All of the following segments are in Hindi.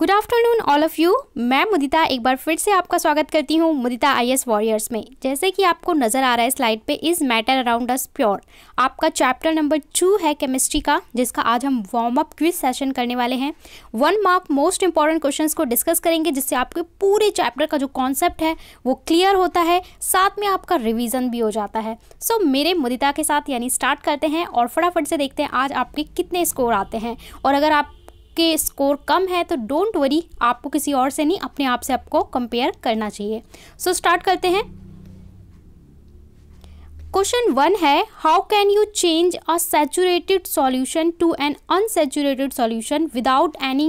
Good afternoon all of you मैं मुदिता एक बार फिर से आपका स्वागत करती हूँ मुदिता आई एस वॉरियर्स में जैसे कि आपको नज़र आ रहा है स्लाइड पे is matter around us pure आपका चैप्टर नंबर टू है केमिस्ट्री का जिसका आज हम वार्म अप क्विज सेशन करने वाले हैं one mark most important question को डिस्कस करेंगे जिससे आपके पूरे चैप्टर का जो कॉन्सेप्ट है वो क्लियर होता है साथ में आपका रिविज़न भी हो जाता है सो so, मेरे मुदिता के साथ यानी स्टार्ट करते हैं और फटाफट से देखते हैं आज आपके कितने स्कोर आते हैं और अगर आप आपके स्कोर कम है तो डोंट वरी आपको किसी और से नहीं अपने आप से आपको कंपेयर करना चाहिए सो so, स्टार्ट करते हैं क्वेश्चन वन है how can you change a saturated solution to an unsaturated solution without any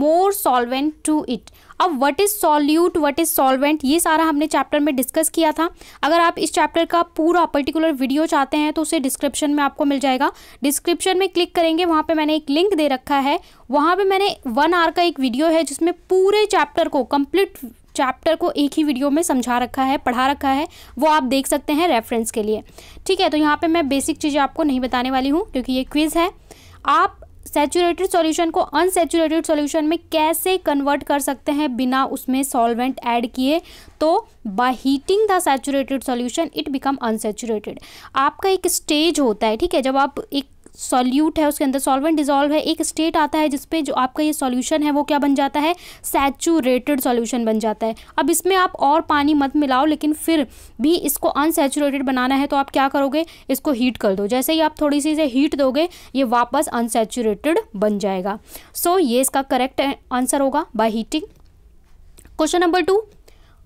more solvent to it अब what is solute what is solvent ये सारा हमने चैप्टर में डिस्कस किया था अगर आप इस चैप्टर का पूरा पर्टिकुलर वीडियो चाहते हैं तो उसे डिस्क्रिप्शन में आपको मिल जाएगा डिस्क्रिप्शन में क्लिक करेंगे वहाँ पे मैंने एक लिंक दे रखा है वहाँ पे मैंने वन आवर का एक वीडियो है जिसमें पूरे चैप्टर को कंप्लीट चैप्टर को एक ही वीडियो में समझा रखा है पढ़ा रखा है वो आप देख सकते हैं रेफरेंस के लिए ठीक है तो यहाँ पे मैं बेसिक चीज़ें आपको नहीं बताने वाली हूँ क्योंकि ये क्विज़ है आप सेचुरेटेड सॉल्यूशन को अनसेचुरेटेड सॉल्यूशन में कैसे कन्वर्ट कर सकते हैं बिना उसमें सॉल्वेंट ऐड किए तो by heating the saturated solution it become unsaturated आपका एक स्टेज होता है ठीक है जब आप एक सॉल्यूट है उसके अंदर सॉल्वेंट डिजॉल्व है एक स्टेट आता है जिसपे जो आपका ये सॉल्यूशन है वो क्या बन जाता है सैचुरेटेड सॉल्यूशन बन जाता है अब इसमें आप और पानी मत मिलाओ लेकिन फिर भी इसको अनसेचुरेटेड बनाना है तो आप क्या करोगे इसको हीट कर दो जैसे ही आप थोड़ी सी इसे हीट दोगे ये वापस अनसेचुरेटेड बन जाएगा सो so, ये इसका करेक्ट आंसर होगा by heating question number two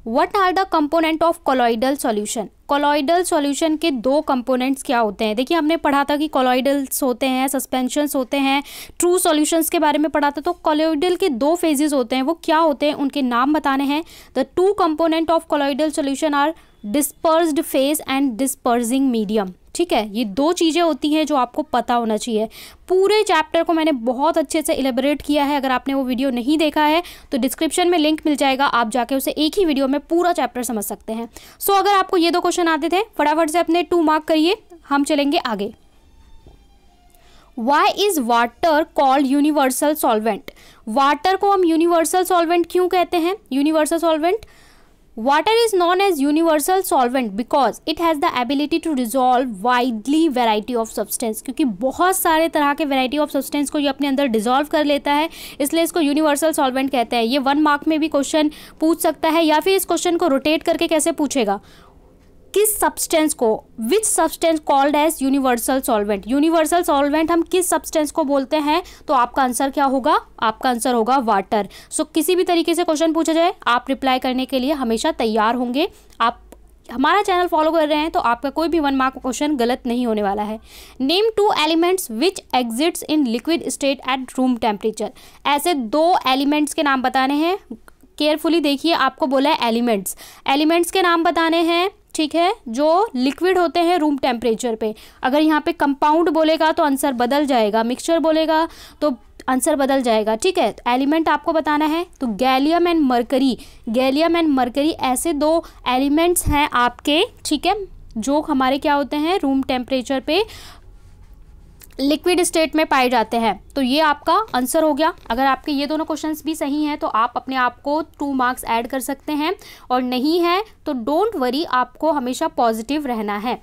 what are the component of colloidal solution colloidal solution के दो कंपोनेंट्स क्या होते हैं देखिए हमने पढ़ा था कि कॉलोइडल्स होते हैं सस्पेंशंस होते हैं ट्रू सॉल्यूशंस के बारे में पढ़ा था तो कोलोइडल के दो फेजेस होते हैं वो क्या होते हैं उनके नाम बताने हैं the two component of colloidal solution are disperse phase and dispersing medium ठीक है ये दो चीज़ें होती हैं जो आपको पता होना चाहिए पूरे चैप्टर को मैंने बहुत अच्छे से इलेबरेट किया है अगर आपने वो वीडियो नहीं देखा है तो डिस्क्रिप्शन में लिंक मिल जाएगा आप जाके उसे एक ही वीडियो में पूरा चैप्टर समझ सकते हैं सो अगर आपको ये दो क्वेश्चन आते थे फटाफट से अपने टू मार्क करिए हम चलेंगे आगे Why is water called universal solvent? Water को हम universal solvent क्यों कहते हैं Universal solvent? Water is known as universal solvent because it has the ability to dissolve widely variety of substance क्योंकि बहुत सारे तरह के variety of substance को ये अपने अंदर dissolve कर लेता है इसलिए इसको universal solvent कहते हैं ये वन मार्क में भी क्वेश्चन पूछ सकता है या फिर इस क्वेश्चन को रोटेट करके कैसे पूछेगा किस सब्सटेंस को which substance called as universal solvent universal solvent हम किस सब्सटेंस को बोलते हैं तो आपका आंसर क्या होगा आपका आंसर होगा वाटर सो so, किसी भी तरीके से क्वेश्चन पूछा जाए आप रिप्लाई करने के लिए हमेशा तैयार होंगे आप हमारा चैनल फॉलो कर रहे हैं तो आपका कोई भी वन मार्क क्वेश्चन गलत नहीं होने वाला है name two elements which exists in liquid state at room temperature ऐसे दो एलिमेंट्स के नाम बताने हैं केयरफुली देखिए आपको बोला है एलिमेंट्स एलिमेंट्स के नाम बताने हैं ठीक है जो लिक्विड होते हैं रूम टेम्परेचर पे अगर यहाँ पे कंपाउंड बोलेगा तो आंसर बदल जाएगा मिक्सचर बोलेगा तो आंसर बदल जाएगा ठीक है एलिमेंट आपको बताना है तो gallium and mercury gallium and mercury ऐसे दो एलिमेंट्स हैं आपके ठीक है जो हमारे क्या होते हैं रूम टेम्परेचर पे लिक्विड स्टेट में पाए जाते हैं तो ये आपका आंसर हो गया अगर आपके ये दोनों क्वेश्चंस भी सही हैं तो आप अपने आप को टू मार्क्स ऐड कर सकते हैं और नहीं है तो डोंट वरी आपको हमेशा पॉजिटिव रहना है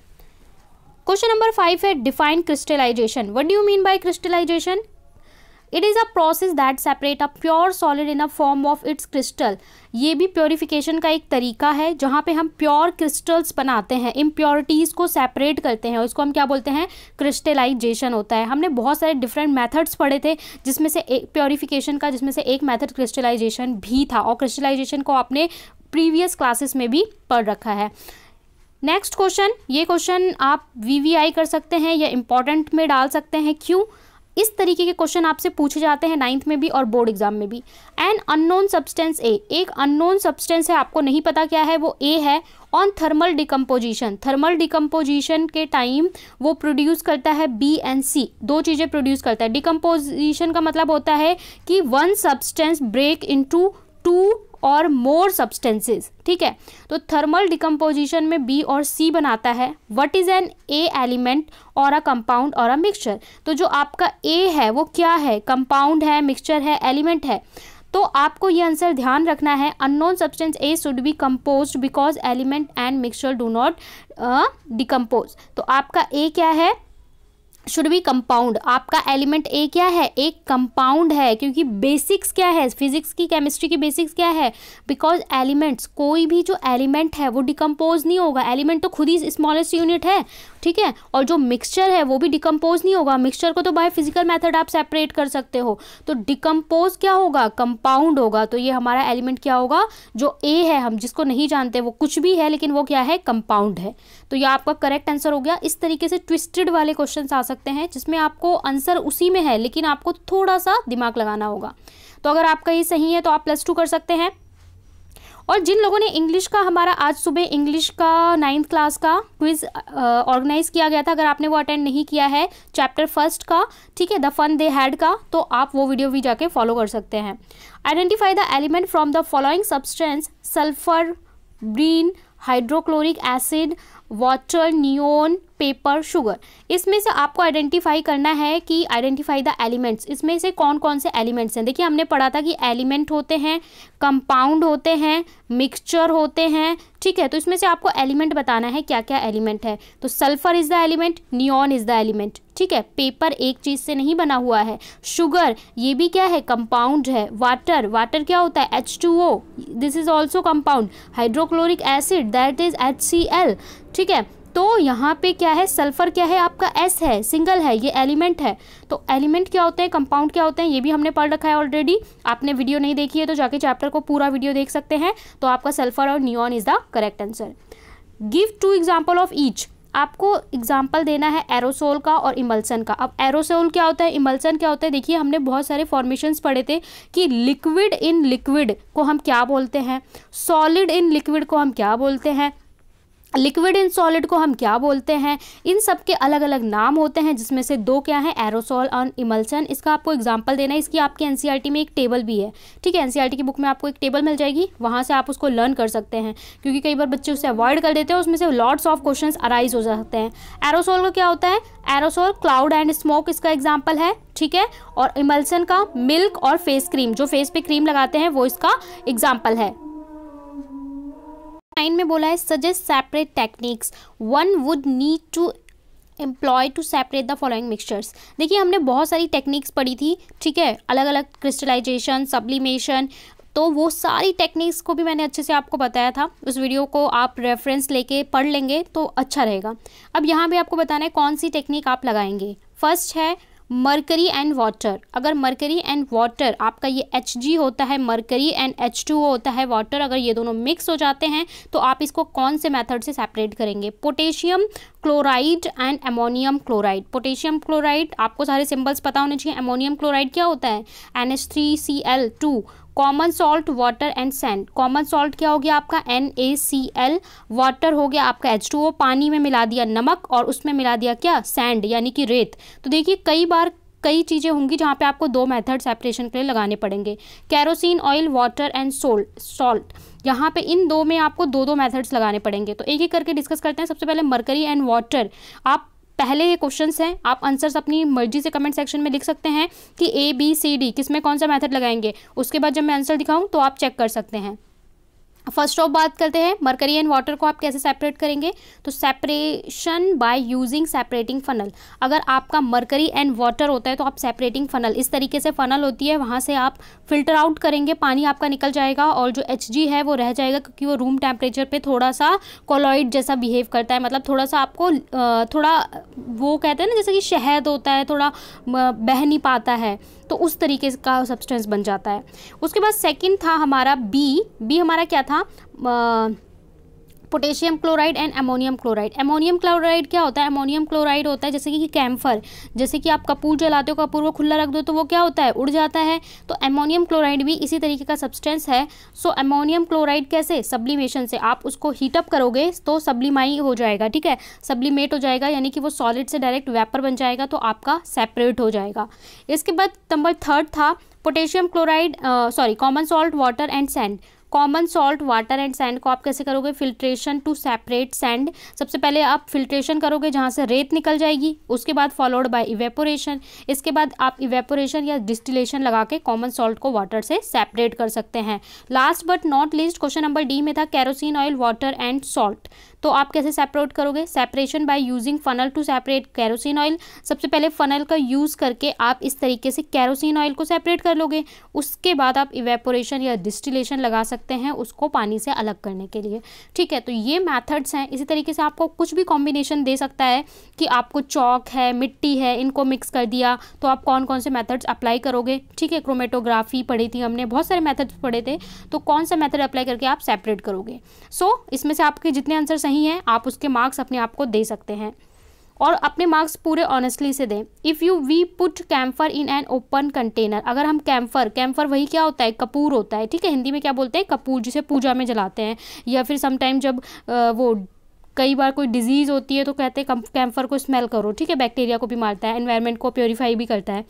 क्वेश्चन नंबर फाइव है define crystallisation what do mean by crystallisation it is a process that separate a pure solid in a form of its crystal ये भी प्योरीफिकेशन का एक तरीका है जहाँ पे हम प्योर क्रिस्टल्स बनाते हैं इम्प्योरिटीज़ को सेपरेट करते हैं उसको हम क्या बोलते हैं क्रिस्टलाइजेशन होता है हमने बहुत सारे डिफरेंट मैथड्स पढ़े थे जिसमें से एक प्योरीफिकेशन का जिसमें से एक मैथड क्रिस्टलाइजेशन भी था और क्रिस्टलाइजेशन को आपने प्रीवियस क्लासेस में भी पढ़ रखा है नेक्स्ट क्वेश्चन ये क्वेश्चन आप वी कर सकते हैं या इम्पॉर्टेंट में डाल सकते हैं क्यों इस तरीके के क्वेश्चन आपसे पूछे जाते हैं नाइन्थ में भी और बोर्ड एग्जाम में भी एन अननोन सब्सटेंस ए एक अननोन सब्सटेंस है आपको नहीं पता क्या है वो ए है on thermal decomposition thermal decomposition के टाइम वो प्रोड्यूस करता है बी एंड सी दो चीज़ें प्रोड्यूस करता है डिकम्पोजिशन का मतलब होता है कि one substance break into two और मोर सब्सटेंसेस ठीक है तो थर्मल डिकम्पोजिशन में बी और सी बनाता है what is an A element और अ कंपाउंड और अ मिक्सचर तो जो आपका ए है वो क्या है कंपाउंड है मिक्सचर है एलिमेंट है तो आपको ये आंसर ध्यान रखना है unknown substance A should be compose because element and mixture do not decompose तो आपका ए क्या है शुड बी कंपाउंड आपका एलिमेंट ए क्या है एक कंपाउंड है क्योंकि बेसिक्स क्या है फिजिक्स की केमिस्ट्री की बेसिक्स क्या है बिकॉज एलिमेंट्स कोई भी जो एलिमेंट है वो डिकम्पोज नहीं होगा एलिमेंट तो खुद ही स्मॉलेस्ट यूनिट है ठीक है और जो मिक्सचर है वो भी डिकम्पोज नहीं होगा मिक्सचर को तो बाय फिजिकल मेथड आप सेपरेट कर सकते हो तो डिकम्पोज क्या होगा कंपाउंड होगा तो ये हमारा एलिमेंट क्या होगा जो ए है हम जिसको नहीं जानते वो कुछ भी है लेकिन वो क्या है कंपाउंड है तो ये आपका करेक्ट आंसर हो गया इस तरीके से ट्विस्टेड वाले क्वेश्चन आ सकते हैं जिसमें आपको आंसर उसी में है लेकिन आपको थोड़ा सा दिमाग लगाना होगा तो अगर आपका ये सही है तो आप प्लस टू कर सकते हैं और जिन लोगों ने इंग्लिश का हमारा आज सुबह इंग्लिश का नाइन्थ क्लास का क्विज ऑर्गेनाइज किया गया था अगर आपने वो अटेंड नहीं किया है चैप्टर फर्स्ट का ठीक है द फन दे हैड का तो आप वो वीडियो भी जाके फॉलो कर सकते हैं identify the element from the following substance sulphur brine hydrochloric acid water neon paper sugar इसमें से आपको आइडेंटिफाई करना है कि आइडेंटिफाई द एलिमेंट्स इसमें से कौन कौन से एलिमेंट्स हैं देखिए हमने पढ़ा था कि एलिमेंट होते हैं कंपाउंड होते हैं मिक्सचर होते हैं ठीक है तो इसमें से आपको एलिमेंट बताना है क्या क्या एलिमेंट है तो sulphur is the element neon is the element ठीक है पेपर एक चीज़ से नहीं बना हुआ है शुगर ये भी क्या है कंपाउंड है वाटर वाटर क्या होता है H two O this is also compound hydrochloric acid that is H C L ठीक है तो यहाँ पे क्या है सल्फर क्या है आपका एस है सिंगल है ये एलिमेंट है तो एलिमेंट क्या होते हैं कंपाउंड क्या होते हैं ये भी हमने पढ़ रखा है ऑलरेडी आपने वीडियो नहीं देखी है तो जाके चैप्टर को पूरा वीडियो देख सकते हैं तो आपका सल्फर और neon is the correct answer give two example of each आपको एग्जाम्पल देना है एरोसोल का और इमल्सन का अब एरोसोल क्या होता है इमल्सन क्या होता है देखिए हमने बहुत सारे फॉर्मेशंस पढ़े थे कि लिक्विड इन लिक्विड को हम क्या बोलते हैं सॉलिड इन लिक्विड को हम क्या बोलते हैं लिक्विड इन सॉलिड को हम क्या बोलते हैं इन सब के अलग अलग नाम होते हैं जिसमें से दो क्या है एरोसॉल और इमल्सन इसका आपको एग्जाम्पल देना है इसकी आपके एनसीईआरटी e में एक टेबल भी है ठीक है एनसीईआरटी e की बुक में आपको एक टेबल मिल जाएगी वहाँ से आप उसको लर्न कर सकते हैं क्योंकि कई बार बच्चे उसे अवॉइड कर देते हैं उसमें से लॉट्स ऑफ क्वेश्चन अराइज हो सकते हैं एरोसॉल का क्या होता है एरोसॉल क्लाउड एंड स्मोक इसका एग्जाम्पल है ठीक है और इमल्सन का मिल्क और फेस क्रीम जो फेस पे क्रीम लगाते हैं वो इसका एग्जाम्पल है नाइन में बोला है suggest separate techniques one would need to employ to separate the following mixtures देखिए हमने बहुत सारी टेक्निक्स पढ़ी थी ठीक है अलग अलग क्रिस्टलाइजेशन सब्लिमेशन तो वो सारी टेक्निक्स को भी मैंने अच्छे से आपको बताया था उस वीडियो को आप रेफरेंस लेके पढ़ लेंगे तो अच्छा रहेगा अब यहाँ भी आपको बताना है कौन सी टेक्निक आप लगाएंगे फर्स्ट है मरकरी एंड वाटर अगर मरकरी एंड वाटर आपका ये एच होता है मरकरी एंड एच होता है वाटर अगर ये दोनों मिक्स हो जाते हैं तो आप इसको कौन से मेथड से सेपरेट करेंगे potassium chloride and ammonium chloride potassium chloride आपको सारे सिंबल्स पता होने चाहिए एमोनियम क्लोराइड क्या होता है N H three C L two common salt water and sand common salt क्या हो गया आपका N A C L water हो गया आपका एच टू ओ पानी में मिला दिया नमक और उसमें मिला दिया क्या सैंड यानी कि रेत तो देखिए कई बार कई चीज़ें होंगी जहाँ पे आपको दो मेथड सेपरेशन के लिए लगाने पड़ेंगे kerosene oil water and salt salt यहाँ पे इन दो में आपको दो दो मेथड्स लगाने पड़ेंगे तो एक एक करके डिस्कस करते हैं सबसे पहले मरकरी एंड वाटर आप पहले ये क्वेश्चन हैं आप आंसर्स अपनी मर्जी से कमेंट सेक्शन में लिख सकते हैं कि ए बी सी डी किस में कौन सा मैथड लगाएंगे उसके बाद जब मैं आंसर दिखाऊँ तो आप चेक कर सकते हैं फर्स्ट ऑफ बात करते हैं मरकरी एंड वाटर को आप कैसे सेपरेट करेंगे तो separation by using separating funnel अगर आपका मरकरी एंड वाटर होता है तो आप सेपरेटिंग फनल इस तरीके से फनल होती है वहाँ से आप फिल्टर आउट करेंगे पानी आपका निकल जाएगा और जो एच है वो रह जाएगा क्योंकि वो रूम टेम्परेचर पर थोड़ा सा कोलॉइड जैसा बिहेव करता है मतलब थोड़ा सा आपको थोड़ा वो कहते हैं ना जैसे कि शहद होता है थोड़ा बह नहीं पाता है तो उस तरीके का सब्सटेंस बन जाता है उसके बाद सेकेंड था हमारा बी बी हमारा क्या था आ, potassium chloride and ammonium chloride ammonium chloride क्या होता है अमोनियम क्लोराइड होता है जैसे कि कैम्फर जैसे कि आप कपूर जलाते हो कपूर को खुला रख दो तो वो क्या होता है उड़ जाता है तो अमोनियम क्लोराइड भी इसी तरीके का सब्सटेंस है सो अमोनियम क्लोराइड कैसे सब्लीमेशन से आप उसको हीटअप करोगे तो सब्लीमाई हो जाएगा ठीक है सब्लीमेट हो जाएगा यानी कि वो सॉलिड से डायरेक्ट वेपर बन जाएगा तो आपका सेपरेट हो जाएगा इसके बाद नंबर थर्ड था potassium chloride sorry common salt water and sand common salt water and sand को आप कैसे करोगे फिल्ट्रेशन टू सेपरेट सैंड सबसे पहले आप फिल्ट्रेशन करोगे जहाँ से रेत निकल जाएगी उसके बाद फॉलोड बाय इवेपोरेशन इसके बाद आप इवेपोरेशन या डिस्टिलेशन लगा के कॉमन सॉल्ट को वाटर से सेपरेट कर सकते हैं last but not least question number D में था kerosene oil water and salt तो आप कैसे सेपरेट करोगे separation by using funnel to separate kerosene oil सबसे पहले फनल का यूज़ करके आप इस तरीके से कैरोसिन ऑयल को सेपरेट कर लोगे उसके बाद आप इवेपोरेशन या डिस्टिलेशन लगा सकते सकते हैं उसको पानी से अलग करने के लिए ठीक है तो ये मैथड्स हैं इसी तरीके से आपको कुछ भी कॉम्बिनेशन दे सकता है कि आपको चौक है मिट्टी है इनको मिक्स कर दिया तो आप कौन कौन से मैथड्स अप्लाई करोगे ठीक है क्रोमेटोग्राफी पढ़ी थी हमने बहुत सारे मैथड्स पढ़े थे तो कौन सा मैथड अप्लाई करके आप सेपरेट करोगे सो so, इसमें से आपके जितने आंसर सही हैं आप उसके मार्क्स अपने आप को दे सकते हैं और अपने मार्क्स पूरे ऑनेस्टली से दें if you we put camphor in an open container अगर हम कैम्फर कैम्फर वही क्या होता है कपूर होता है ठीक है हिंदी में क्या बोलते हैं कपूर जिसे पूजा में जलाते हैं या फिर समटाइम जब आ, वो कई बार कोई डिजीज़ होती है तो कहते हैं कैम्फर को स्मेल करो ठीक है बैक्टीरिया को भी मारता है इन्वायरमेंट को प्योरीफाई भी करता है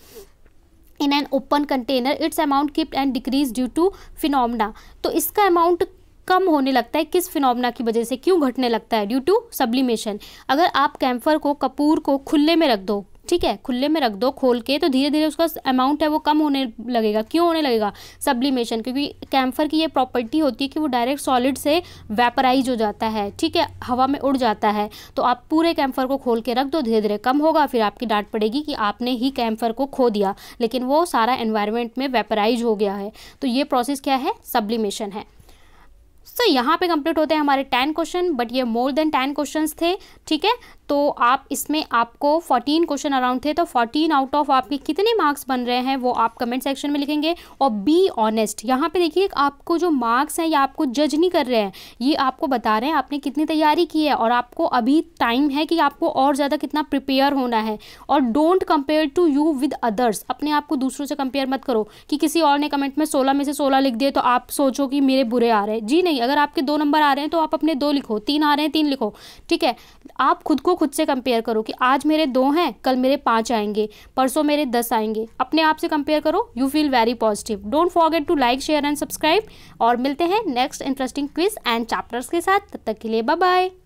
in an open container its amount kept and decrease due to phenomena तो इसका अमाउंट कम होने लगता है किस फिनोमना की वजह से क्यों घटने लगता है ड्यू टू सब्लिमेशन अगर आप कैम्फर को कपूर को खुले में रख दो ठीक है खुले में रख दो खोल के तो धीरे धीरे उसका अमाउंट है वो कम होने लगेगा क्यों होने लगेगा सब्लिमेशन क्योंकि कैम्फर की ये प्रॉपर्टी होती है कि वो डायरेक्ट सॉलिड से वेपराइज हो जाता है ठीक है हवा में उड़ जाता है तो आप पूरे कैम्फर को खोल के रख दो धीरे धीरे कम होगा फिर आपकी डांट पड़ेगी कि आपने ही कैम्फर को खो दिया लेकिन वो सारा एन्वायरमेंट में वेपराइज हो गया है तो ये प्रोसेस क्या है सब्लिमेशन है सो so, यहाँ पे कंप्लीट होते हैं हमारे टेन क्वेश्चन बट ये मोर देन टेन क्वेश्चंस थे ठीक है तो आप इसमें आपको फोर्टीन क्वेश्चन अराउंड थे तो फोर्टीन आउट ऑफ आपके कितने मार्क्स बन रहे हैं वो आप कमेंट सेक्शन में लिखेंगे और बी ऑनेस्ट यहाँ पे देखिए आपको जो मार्क्स हैं ये आपको जज नहीं कर रहे हैं ये आपको बता रहे हैं आपने कितनी तैयारी की है और आपको अभी टाइम है कि आपको और ज़्यादा कितना प्रिपेयर होना है और don't compare to you with others अपने आप को दूसरों से कंपेयर मत करो कि किसी और ने कमेंट में सोलह में से सोलह लिख दिए तो आप सोचो कि मेरे बुरे आ रहे हैं जी नहीं नहीं अगर आपके दो नंबर आ रहे हैं तो आप अपने दो लिखो तीन आ रहे हैं तीन लिखो ठीक है आप खुद को खुद से कंपेयर करो कि आज मेरे दो हैं कल मेरे पाँच आएंगे परसों मेरे दस आएंगे अपने आप से कंपेयर करो you feel very positive don't forget to like share and subscribe और मिलते हैं next interesting quiz and chapters के साथ तब तक के लिए बाय